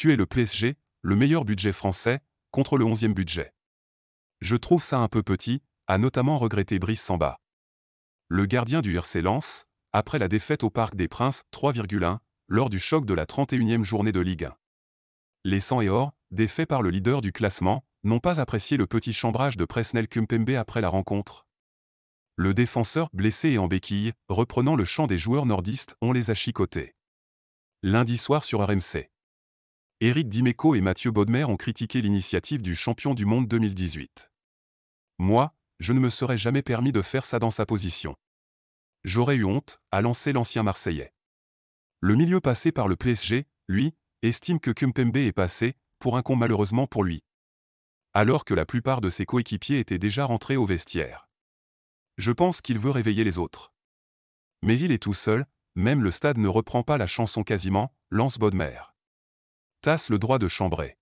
tuer le PSG, le meilleur budget français, contre le 11e budget. Je trouve ça un peu petit, a notamment regretté Brice Samba. Le gardien du RC lance, après la défaite au Parc des Princes 3,1, lors du choc de la 31e journée de Ligue 1. Les 100 et or, défaits par le leader du classement, n'ont pas apprécié le petit chambrage de Presnel Kumpembe après la rencontre. Le défenseur, blessé et en béquille, reprenant le champ des joueurs nordistes, on les a chicotés. Lundi soir sur RMC. Éric Dimeco et Mathieu Bodmer ont critiqué l'initiative du champion du monde 2018. Moi, je ne me serais jamais permis de faire ça dans sa position. J'aurais eu honte, a lancé l'ancien Marseillais. Le milieu passé par le PSG, lui, estime que Kumpembe est passé, pour un con malheureusement pour lui. Alors que la plupart de ses coéquipiers étaient déjà rentrés au vestiaire. Je pense qu'il veut réveiller les autres. Mais il est tout seul, même le stade ne reprend pas la chanson quasiment, lance Bodmer. Tasse le droit de chambrer.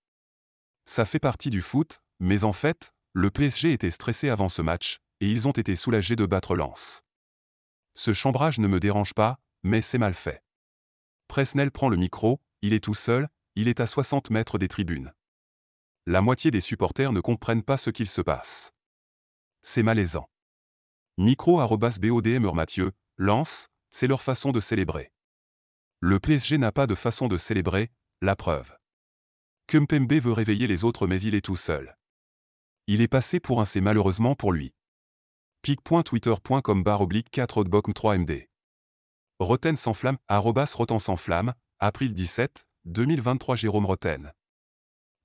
Ça fait partie du foot, mais en fait, le PSG était stressé avant ce match, et ils ont été soulagés de battre Lens. Ce chambrage ne me dérange pas, mais c'est mal fait. Presnel prend le micro, il est tout seul, il est à 60 mètres des tribunes. La moitié des supporters ne comprennent pas ce qu'il se passe. C'est malaisant. Micro-BODM Mathieu, Lens, c'est leur façon de célébrer. Le PSG n'a pas de façon de célébrer, la preuve. Kumpembe veut réveiller les autres mais il est tout seul. Il est passé pour un C malheureusement pour lui. pic.twitter.com baroblique oblique 4 3MD. Roten sans flamme, arrobas Roten sans flamme, april 17, 2023 Jérôme Roten.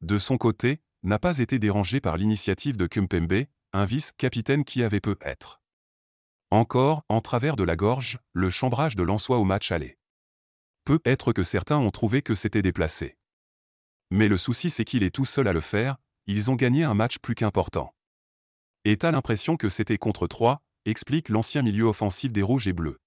De son côté, n'a pas été dérangé par l'initiative de Kumpembe, un vice-capitaine qui avait peu être. Encore, en travers de la gorge, le chambrage de Lançois au match aller. Peut-être que certains ont trouvé que c'était déplacé. Mais le souci c'est qu'il est tout seul à le faire, ils ont gagné un match plus qu'important. Et t'as l'impression que c'était contre 3, explique l'ancien milieu offensif des Rouges et Bleus.